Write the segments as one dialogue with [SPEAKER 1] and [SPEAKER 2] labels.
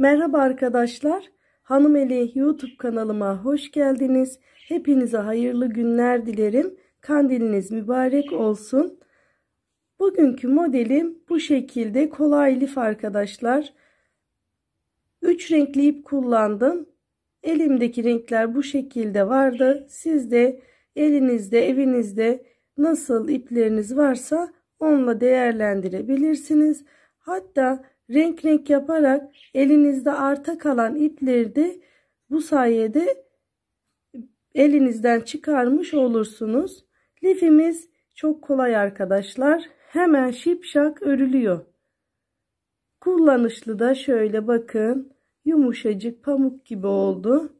[SPEAKER 1] Merhaba arkadaşlar. Hanım Eli YouTube kanalıma hoş geldiniz. Hepinize hayırlı günler dilerim. Kandiliniz mübarek olsun. Bugünkü modelim bu şekilde kolay lif arkadaşlar. 3 renkli ip kullandım. Elimdeki renkler bu şekilde vardı. Siz de elinizde, evinizde nasıl ipleriniz varsa onunla değerlendirebilirsiniz. Hatta renk renk yaparak elinizde arta kalan ipleri de bu sayede elinizden çıkarmış olursunuz. Lifimiz çok kolay arkadaşlar. Hemen şipşak örülüyor. Kullanışlı da şöyle bakın. Yumuşacık pamuk gibi oldu.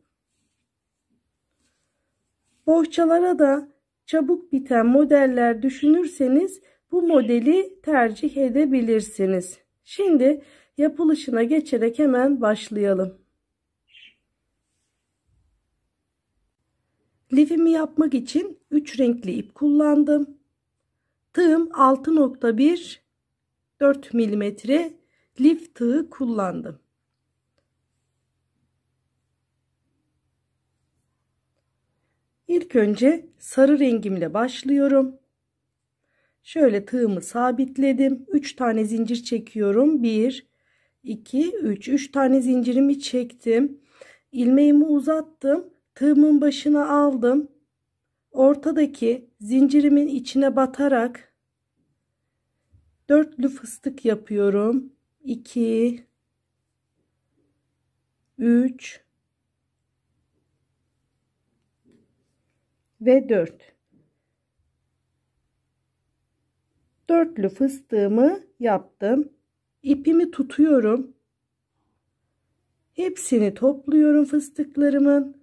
[SPEAKER 1] Bohçalara da çabuk biten modeller düşünürseniz bu modeli tercih edebilirsiniz. Şimdi yapılışına geçerek hemen başlayalım. Lifimi yapmak için 3 renkli ip kullandım. Tığım 6.1 4 mm lif tığı kullandım. İlk önce sarı rengimle başlıyorum. Şöyle tığımı sabitledim. 3 tane zincir çekiyorum. 1 2 3 3 tane zincirimi çektim. İlmeğimi uzattım. Tığımın başına aldım. Ortadaki zincirimin içine batarak dörtlü fıstık yapıyorum. 2 3 ve 4 dörtlü fıstığımı yaptım. İpimi tutuyorum. Hepsini topluyorum fıstıklarımın.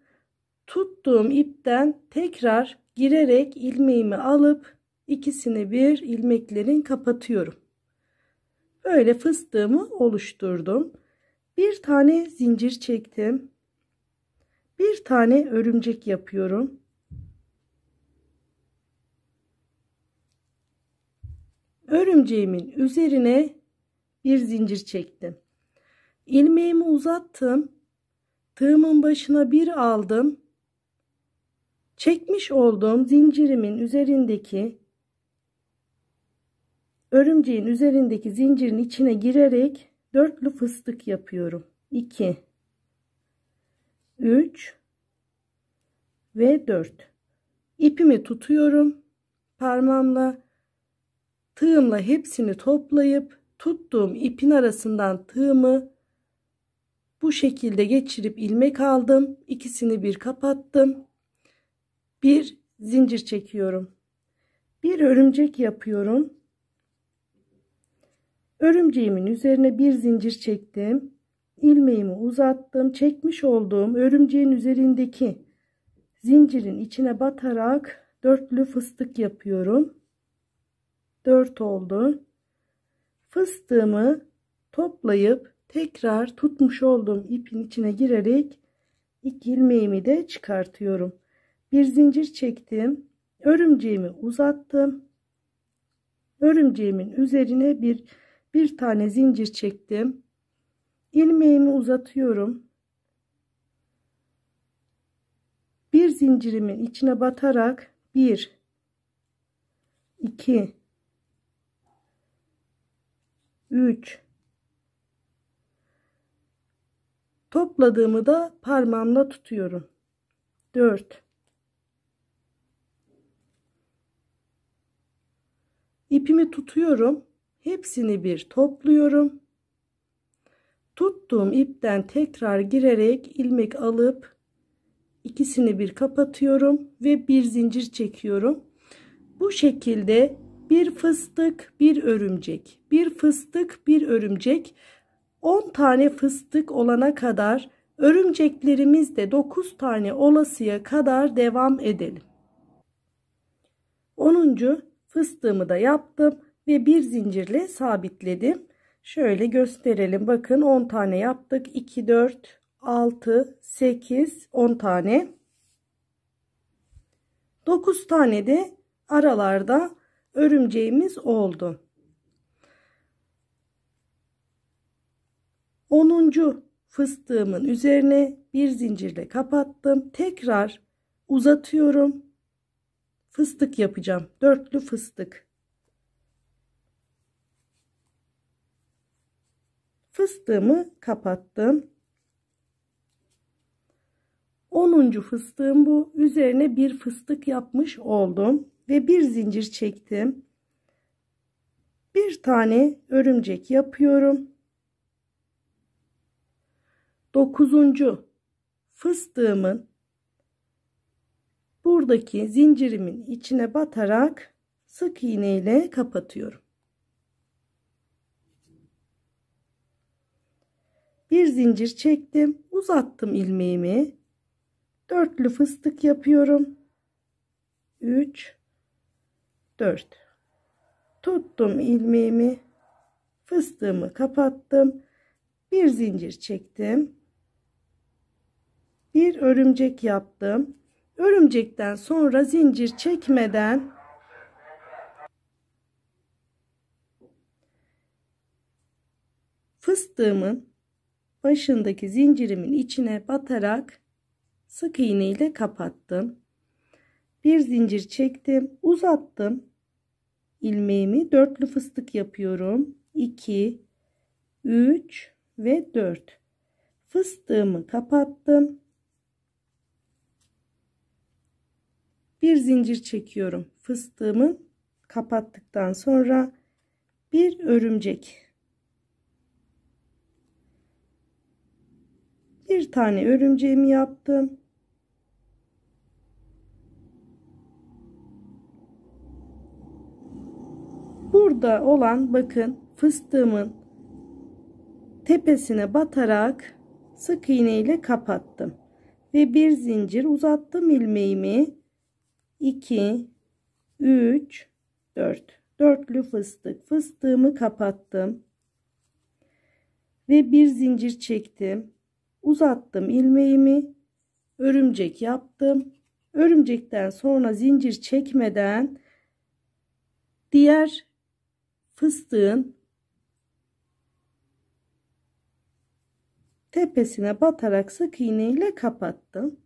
[SPEAKER 1] Tuttuğum ipten tekrar girerek ilmeğimi alıp ikisini bir ilmeklerin kapatıyorum. Böyle fıstığımı oluşturdum. Bir tane zincir çektim. Bir tane örümcek yapıyorum. örümceğimin üzerine bir zincir çektim. İlmeğimi uzattım. Tığımın başına bir aldım. Çekmiş olduğum zincirimin üzerindeki örümceğin üzerindeki zincirin içine girerek dörtlü fıstık yapıyorum. 2 3 ve 4 İpimi tutuyorum parmağımla Tığımla hepsini toplayıp tuttuğum ipin arasından tığımı bu şekilde geçirip ilmek aldım. İkisini bir kapattım. Bir zincir çekiyorum. Bir örümcek yapıyorum. Örümceğimin üzerine bir zincir çektim. İlmeğimi uzattım. Çekmiş olduğum örümceğin üzerindeki zincirin içine batarak dörtlü fıstık yapıyorum. 4 oldu. Fıstığımı toplayıp tekrar tutmuş olduğum ipin içine girerek ilk ilmeğimi de çıkartıyorum. Bir zincir çektim. Örümceğimi uzattım. Örümceğimin üzerine bir bir tane zincir çektim. Ilmeğimi uzatıyorum. Bir zincirimin içine batarak 1 2 3 topladığımı da parmağımla tutuyorum 4 ipimi tutuyorum hepsini bir topluyorum tuttuğum ipten tekrar girerek ilmek alıp ikisini bir kapatıyorum ve bir zincir çekiyorum bu şekilde bir fıstık, bir örümcek, bir fıstık, bir örümcek, 10 tane fıstık olana kadar örümceklerimiz de 9 tane olasıya kadar devam edelim. 10. fıstığımı da yaptım ve bir zincirle sabitledim. Şöyle gösterelim. Bakın 10 tane yaptık. 2, 4, 6, 8, 10 tane. 9 tane de aralarda örümceğimiz oldu. 10. fıstığımın üzerine bir zincirle kapattım. Tekrar uzatıyorum. Fıstık yapacağım. Dörtlü fıstık. Fıstığımı kapattım. 10. fıstığım bu. Üzerine bir fıstık yapmış oldum ve bir zincir çektim. Bir tane örümcek yapıyorum. Dokuzuncu fıstığımın buradaki zincirimin içine batarak sık iğne ile kapatıyorum. Bir zincir çektim, uzattım ilmeğimi. Dörtlü fıstık yapıyorum. 3 4 tuttum ilmeğimi fıstığımı kapattım bir zincir çektim bir örümcek yaptım örümcekten sonra zincir çekmeden fıstığımın başındaki zincirimin içine batarak sık iğne ile kapattım bir zincir çektim uzattım ilmeğimi dörtlü fıstık yapıyorum 2 3 ve 4 fıstığımı kapattım bir zincir çekiyorum fıstığımı kapattıktan sonra bir örümcek bir tane örümceğimi yaptım Burada olan bakın fıstığımın tepesine batarak sık iğne ile kapattım. Ve bir zincir uzattım ilmeğimi. 2 3 4 dörtlü fıstık fıstığımı kapattım ve bir zincir çektim uzattım ilmeğimi örümcek yaptım örümcekten sonra zincir çekmeden diğer fıstığın tepesine batarak sık iğne ile kapattım.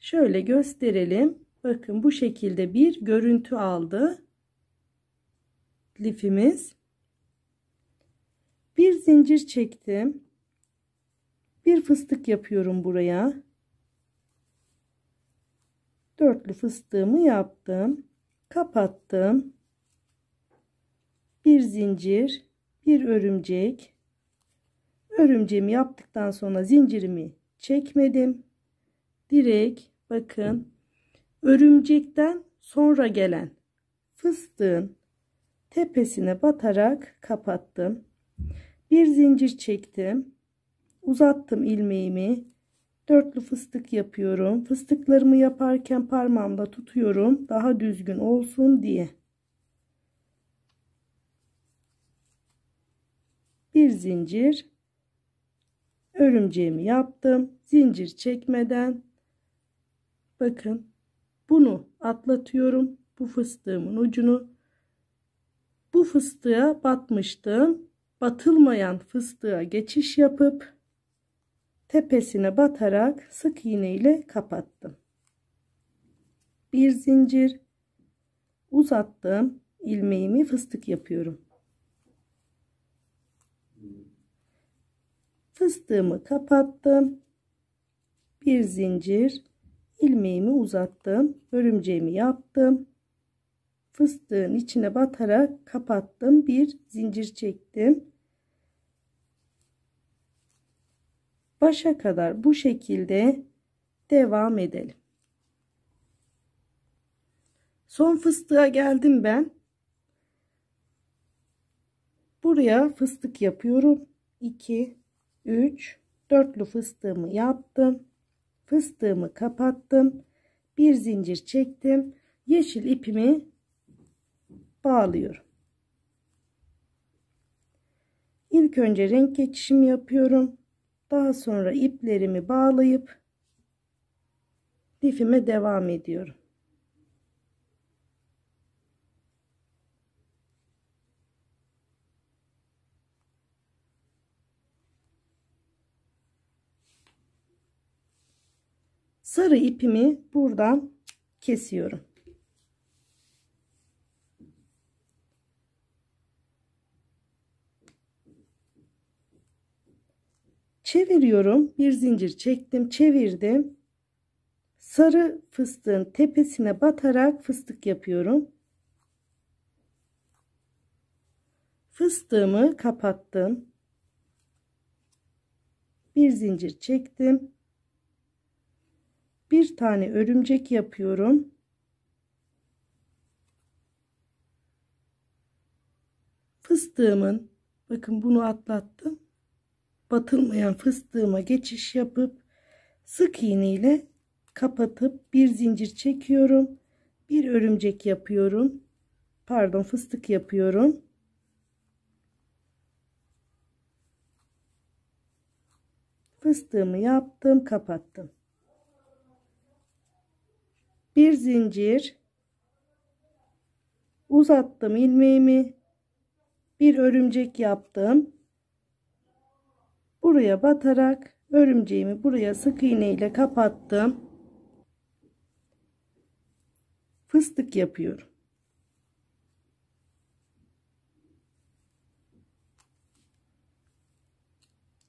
[SPEAKER 1] Şöyle gösterelim. Bakın bu şekilde bir görüntü aldı lifimiz. Bir zincir çektim. Bir fıstık yapıyorum buraya. Dörtlü fıstığımı yaptım. Kapattım bir zincir, bir örümcek. Örümceğimi yaptıktan sonra zincirimi çekmedim. Direkt bakın örümcekten sonra gelen fıstığın tepesine batarak kapattım. Bir zincir çektim. Uzattım ilmeğimi. Dörtlü fıstık yapıyorum. Fıstıklarımı yaparken parmağımda tutuyorum. Daha düzgün olsun diye. bir zincir örümceğimi yaptım. Zincir çekmeden bakın bunu atlatıyorum. Bu fıstığımın ucunu bu fıstığa batmıştım. Batılmayan fıstığa geçiş yapıp tepesine batarak sık iğne ile kapattım. Bir zincir uzattım ilmeğimi fıstık yapıyorum. fıstığımı kapattım bir zincir ilmeğimi uzattım örümceğimi yaptım fıstığın içine batarak kapattım bir zincir çektim başa kadar bu şekilde devam edelim son fıstığa geldim ben buraya fıstık yapıyorum 2 3 dörtlü fıstığımı yaptım. Fıstığımı kapattım. Bir zincir çektim. Yeşil ipimi bağlıyorum. İlk önce renk geçişimi yapıyorum. Daha sonra iplerimi bağlayıp lifime devam ediyorum. sarı ipimi buradan kesiyorum. Çeviriyorum. Bir zincir çektim. Çevirdim. Sarı fıstığın tepesine batarak fıstık yapıyorum. Fıstığımı kapattım. Bir zincir çektim bir tane örümcek yapıyorum. Fıstığımın bakın bunu atlattım. Batılmayan fıstığıma geçiş yapıp sık iğne ile kapatıp bir zincir çekiyorum. Bir örümcek yapıyorum. Pardon fıstık yapıyorum. Fıstığımı yaptım, kapattım bir zincir uzattım ilmeğimi bir örümcek yaptım buraya batarak örümceğimi buraya sık iğne ile kapattım fıstık yapıyorum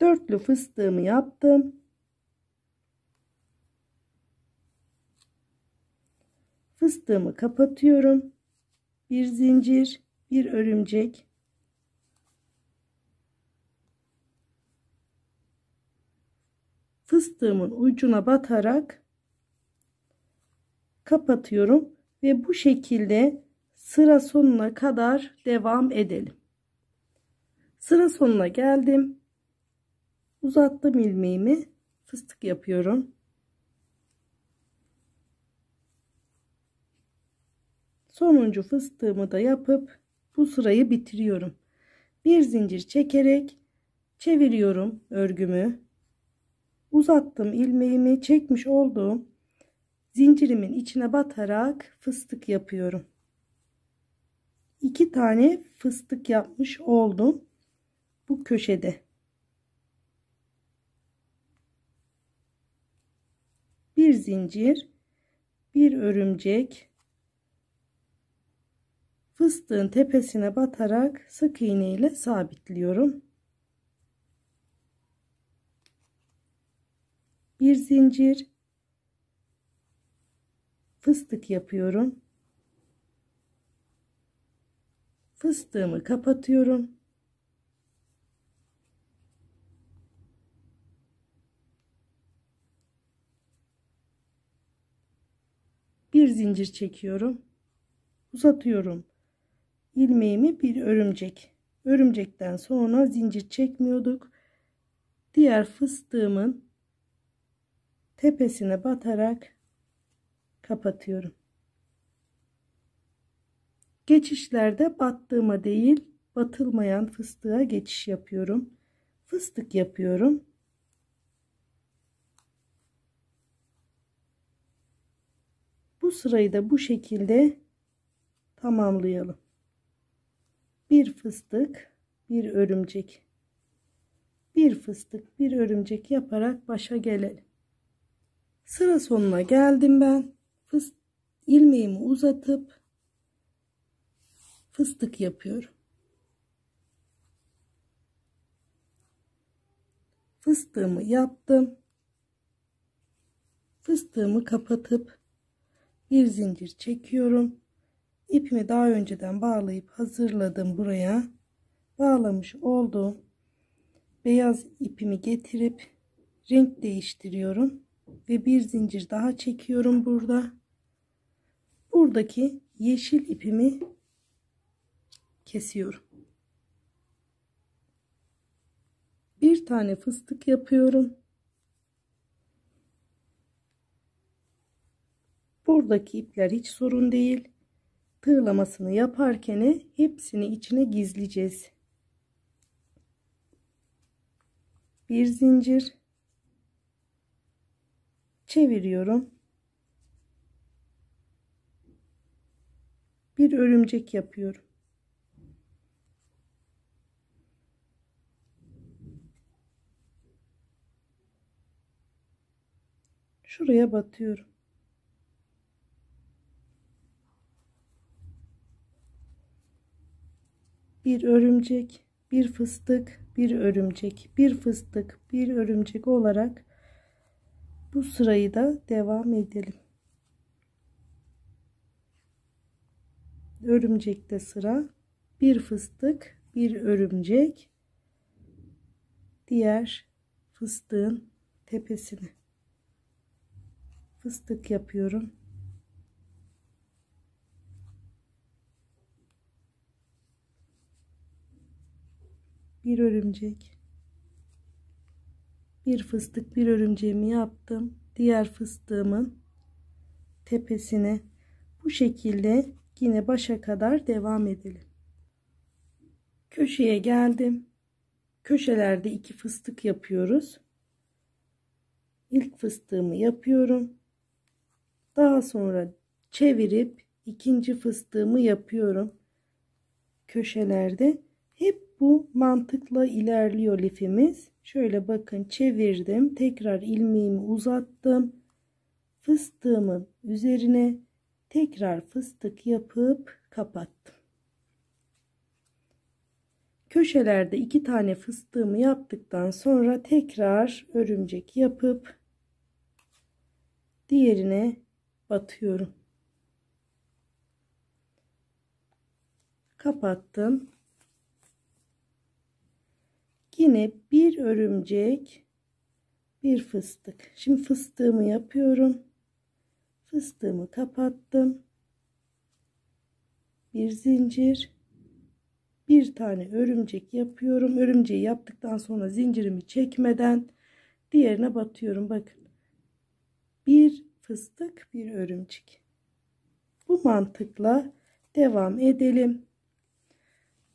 [SPEAKER 1] dörtlü fıstığımı yaptım fıstığımı kapatıyorum. Bir zincir, bir örümcek. Fıstığımın ucuna batarak kapatıyorum ve bu şekilde sıra sonuna kadar devam edelim. Sıra sonuna geldim. Uzattım ilmeğimi. Fıstık yapıyorum. sonuncu fıstığımı da yapıp bu sırayı bitiriyorum. Bir zincir çekerek çeviriyorum örgümü. Uzattım ilmeğimi çekmiş olduğum zincirimin içine batarak fıstık yapıyorum. İki tane fıstık yapmış oldum bu köşede. Bir zincir, bir örümcek, fıstığın tepesine batarak sık iğne ile sabitliyorum. Bir zincir fıstık yapıyorum. Fıstığımı kapatıyorum. Bir zincir çekiyorum uzatıyorum ilmeğimi bir örümcek örümcekten sonra zincir çekmiyorduk diğer fıstığımın tepesine batarak kapatıyorum geçişlerde battığıma değil batılmayan fıstığa geçiş yapıyorum fıstık yapıyorum bu sırayı da bu şekilde tamamlayalım bir fıstık bir örümcek bir fıstık bir örümcek yaparak başa gelelim sıra sonuna geldim ben Fıst ilmeğimi uzatıp fıstık yapıyorum fıstığımı yaptım fıstığımı kapatıp bir zincir çekiyorum ipimi daha önceden bağlayıp hazırladım buraya bağlamış oldum beyaz ipimi getirip renk değiştiriyorum ve bir zincir daha çekiyorum burada buradaki yeşil ipimi kesiyorum bir tane fıstık yapıyorum buradaki ipler hiç sorun değil tığlamasını yaparken hepsini içine gizleyeceğiz. Bir zincir çeviriyorum. Bir örümcek yapıyorum. Şuraya batıyorum. bir örümcek, bir fıstık, bir örümcek, bir fıstık, bir örümcek olarak bu sırayı da devam edelim. Örümcekte sıra bir fıstık, bir örümcek diğer fıstığın tepesini fıstık yapıyorum bir örümcek bir fıstık bir örümceğimi yaptım diğer fıstığımın tepesine bu şekilde yine başa kadar devam edelim köşeye geldim köşelerde iki fıstık yapıyoruz ilk fıstığımı yapıyorum daha sonra çevirip ikinci fıstığımı yapıyorum köşelerde hep bu mantıkla ilerliyor lifimiz. Şöyle bakın çevirdim. Tekrar ilmeğimi uzattım. Fıstığımın üzerine tekrar fıstık yapıp kapattım. Köşelerde iki tane fıstığımı yaptıktan sonra tekrar örümcek yapıp diğerine batıyorum. Kapattım. Yine bir örümcek, bir fıstık. Şimdi fıstığımı yapıyorum. Fıstığımı kapattım. Bir zincir, bir tane örümcek yapıyorum. Örümceği yaptıktan sonra zincirimi çekmeden diğerine batıyorum. Bakın. Bir fıstık, bir örümcek. Bu mantıkla devam edelim.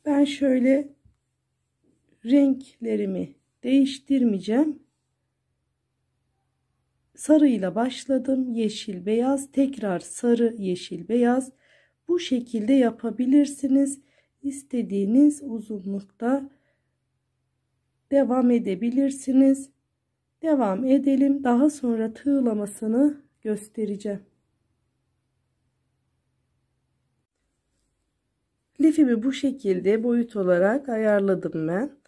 [SPEAKER 1] Ben şöyle renklerimi değiştirmeyeceğim. Sarıyla başladım. Yeşil, beyaz, tekrar sarı, yeşil, beyaz. Bu şekilde yapabilirsiniz. İstediğiniz uzunlukta devam edebilirsiniz. Devam edelim. Daha sonra tığlamasını göstereceğim. Lifimi bu şekilde boyut olarak ayarladım ben.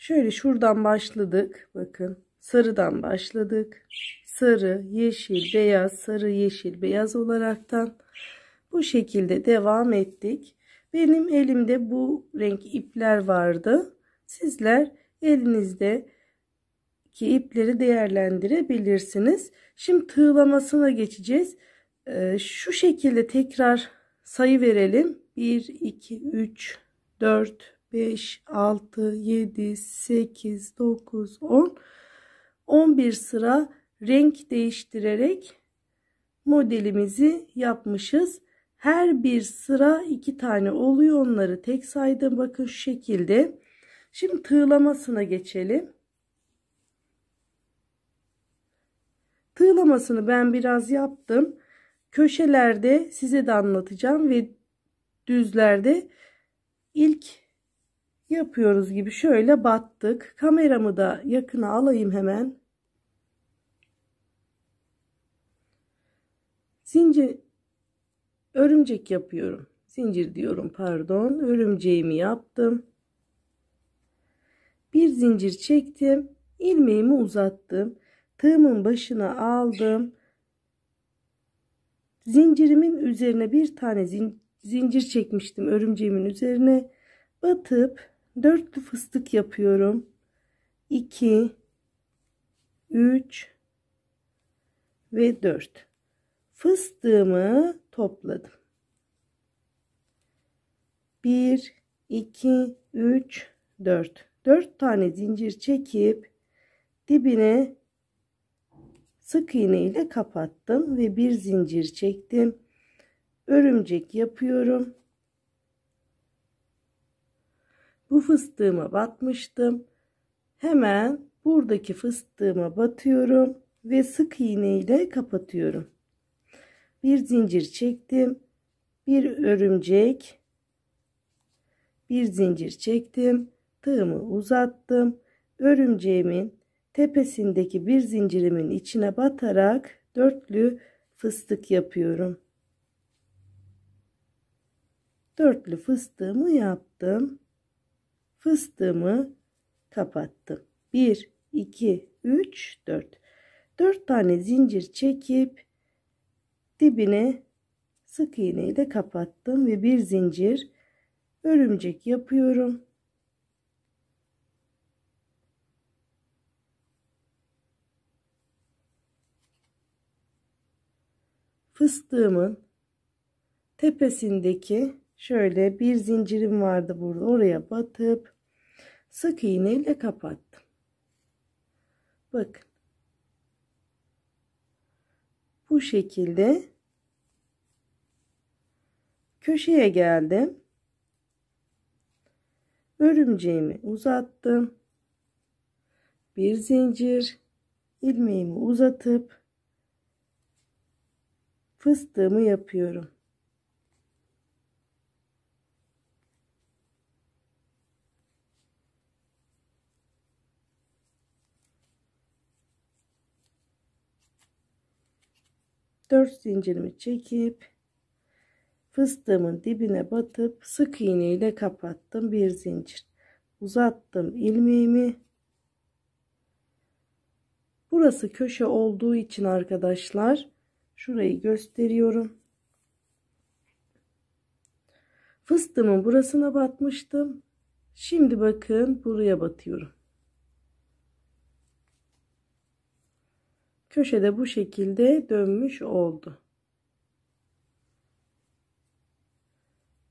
[SPEAKER 1] Şöyle şuradan başladık. Bakın sarıdan başladık. Sarı, yeşil, beyaz, sarı, yeşil, beyaz olaraktan bu şekilde devam ettik. Benim elimde bu renk ipler vardı. Sizler elinizdeki ipleri değerlendirebilirsiniz. Şimdi tığlamasına geçeceğiz. Ee, şu şekilde tekrar sayı verelim. 1, 2, 3, 4, 5, 6, 7, 8, 9, 10, 11 sıra renk değiştirerek modelimizi yapmışız. Her bir sıra iki tane oluyor. Onları tek saydım. Bakın şu şekilde. Şimdi tığlamasına geçelim. Tığlamasını ben biraz yaptım. Köşelerde size de anlatacağım ve düzlerde ilk yapıyoruz gibi şöyle battık. Kameramı da yakına alayım hemen. Zincir örümcek yapıyorum. Zincir diyorum pardon. Örümceğimi yaptım. Bir zincir çektim. ilmeğimi uzattım. Tığımın başına aldım. Zincirimin üzerine bir tane zincir çekmiştim örümceğimin üzerine batıp dörtlü fıstık yapıyorum. 2 3 ve 4 fıstığımı topladım. 1 2 3 4 4 tane zincir çekip dibine sık iğne ile kapattım ve bir zincir çektim. Örümcek yapıyorum. bu fıstığıma batmıştım. Hemen buradaki fıstığıma batıyorum ve sık iğne ile kapatıyorum. Bir zincir çektim. Bir örümcek. Bir zincir çektim. Tığımı uzattım. Örümceğimin tepesindeki bir zincirimin içine batarak dörtlü fıstık yapıyorum. Dörtlü fıstığımı yaptım fıstığımı kapattım. 1, 2, 3, 4. 4 tane zincir çekip dibine sık iğneyi de kapattım ve bir zincir örümcek yapıyorum. Fıstığımın tepesindeki Şöyle bir zincirim vardı burada. Oraya batıp sık iğneyle kapattım. Bakın. Bu şekilde köşeye geldim. Örümceğimi uzattım. Bir zincir ilmeğimi uzatıp fıstığımı yapıyorum. 4 zincirimi çekip fıstığımın dibine batıp sık iğne ile kapattım bir zincir uzattım ilmeğimi burası köşe olduğu için arkadaşlar şurayı gösteriyorum fıstığımın burasına batmıştım şimdi bakın buraya batıyorum köşede bu şekilde dönmüş oldu.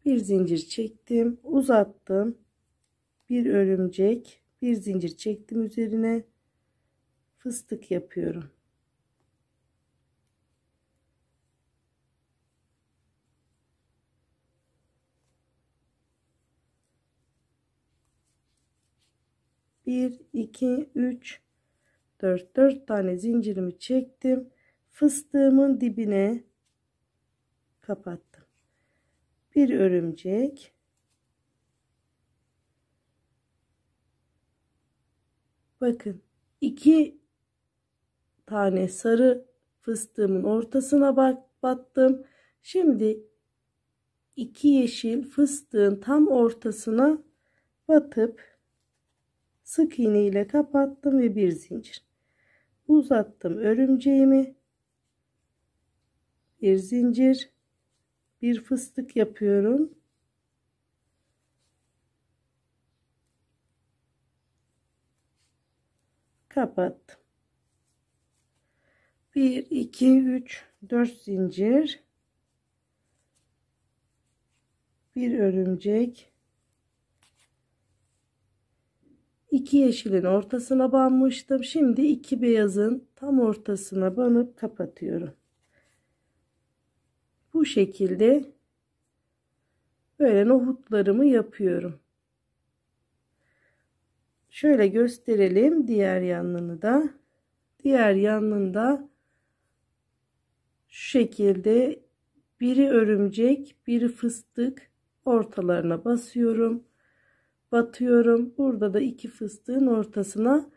[SPEAKER 1] Bir zincir çektim, uzattım. Bir örümcek, bir zincir çektim üzerine fıstık yapıyorum. Bir, iki, üç, 4 4 tane zincirimi çektim fıstığımın dibine kapattım bir örümcek bakın iki tane sarı fıstığımın ortasına bak, battım şimdi iki yeşil fıstığın tam ortasına batıp sık iğne ile kapattım ve bir zincir uzattım örümceğimi bir zincir bir fıstık yapıyorum kapattım 1 2 3 4 zincir bir örümcek 2 yeşilin ortasına banmıştım. Şimdi 2 beyazın tam ortasına banıp kapatıyorum. Bu şekilde böyle nohutlarımı yapıyorum. Şöyle gösterelim diğer yanını da. Diğer yanında şu şekilde biri örümcek, biri fıstık ortalarına basıyorum batıyorum. Burada da iki fıstığın ortasına.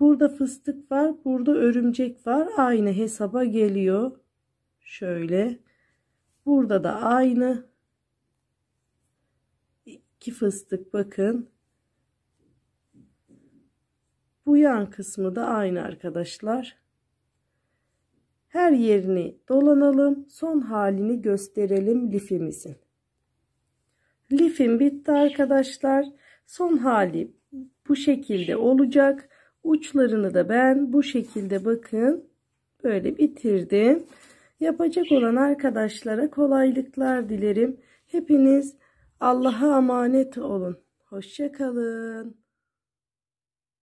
[SPEAKER 1] Burada fıstık var. Burada örümcek var. Aynı hesaba geliyor. Şöyle. Burada da aynı. iki fıstık bakın. Bu yan kısmı da aynı arkadaşlar. Her yerini dolanalım. Son halini gösterelim lifimizin. Lifim bitti arkadaşlar. Son hali bu şekilde olacak. Uçlarını da ben bu şekilde bakın böyle bitirdim. Yapacak olan arkadaşlara kolaylıklar dilerim. Hepiniz Allah'a emanet olun. Hoşçakalın.